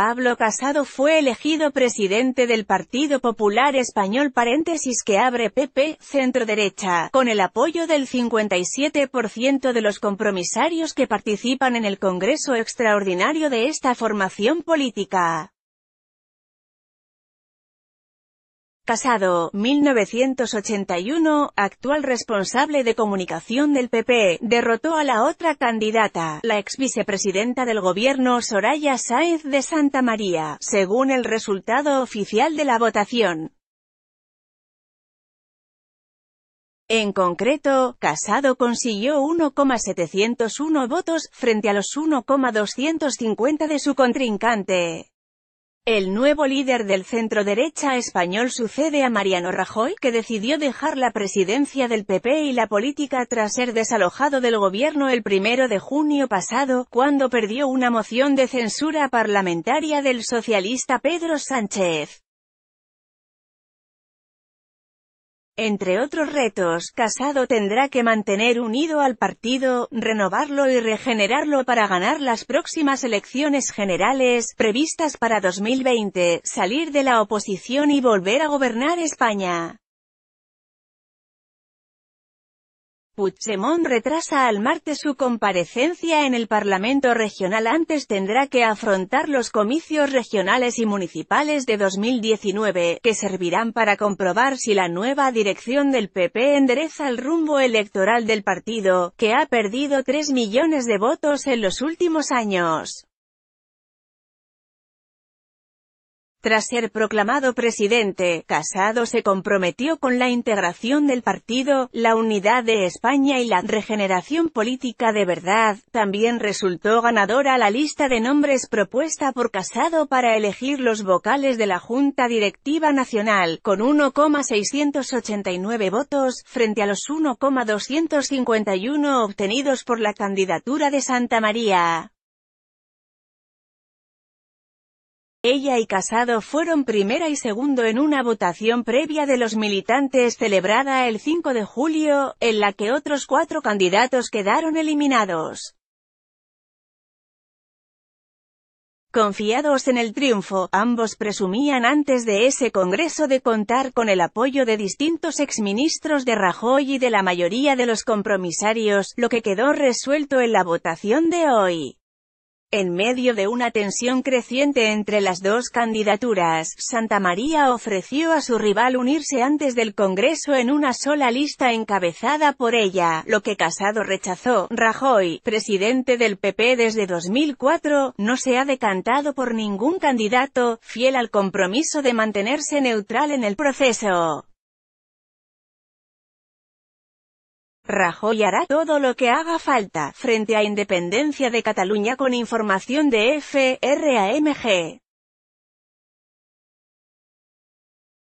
Pablo Casado fue elegido presidente del Partido Popular Español paréntesis que abre PP, centro derecha, con el apoyo del 57% de los compromisarios que participan en el Congreso Extraordinario de esta formación política. Casado, 1981, actual responsable de comunicación del PP, e, derrotó a la otra candidata, la ex vicepresidenta del gobierno Soraya Sáez de Santa María, según el resultado oficial de la votación. En concreto, Casado consiguió 1,701 votos, frente a los 1,250 de su contrincante. El nuevo líder del centro derecha español sucede a Mariano Rajoy, que decidió dejar la presidencia del PP y la política tras ser desalojado del gobierno el primero de junio pasado, cuando perdió una moción de censura parlamentaria del socialista Pedro Sánchez. Entre otros retos, Casado tendrá que mantener unido al partido, renovarlo y regenerarlo para ganar las próximas elecciones generales, previstas para 2020, salir de la oposición y volver a gobernar España. Puigdemont retrasa al martes su comparecencia en el Parlamento Regional antes tendrá que afrontar los comicios regionales y municipales de 2019, que servirán para comprobar si la nueva dirección del PP endereza el rumbo electoral del partido, que ha perdido 3 millones de votos en los últimos años. Tras ser proclamado presidente, Casado se comprometió con la integración del partido, la unidad de España y la regeneración política de verdad. También resultó ganadora la lista de nombres propuesta por Casado para elegir los vocales de la Junta Directiva Nacional, con 1,689 votos, frente a los 1,251 obtenidos por la candidatura de Santa María. Ella y Casado fueron primera y segundo en una votación previa de los militantes celebrada el 5 de julio, en la que otros cuatro candidatos quedaron eliminados. Confiados en el triunfo, ambos presumían antes de ese congreso de contar con el apoyo de distintos exministros de Rajoy y de la mayoría de los compromisarios, lo que quedó resuelto en la votación de hoy. En medio de una tensión creciente entre las dos candidaturas, Santa María ofreció a su rival unirse antes del Congreso en una sola lista encabezada por ella, lo que Casado rechazó. Rajoy, presidente del PP desde 2004, no se ha decantado por ningún candidato, fiel al compromiso de mantenerse neutral en el proceso. Rajoy hará todo lo que haga falta, frente a independencia de Cataluña con información de FRAMG.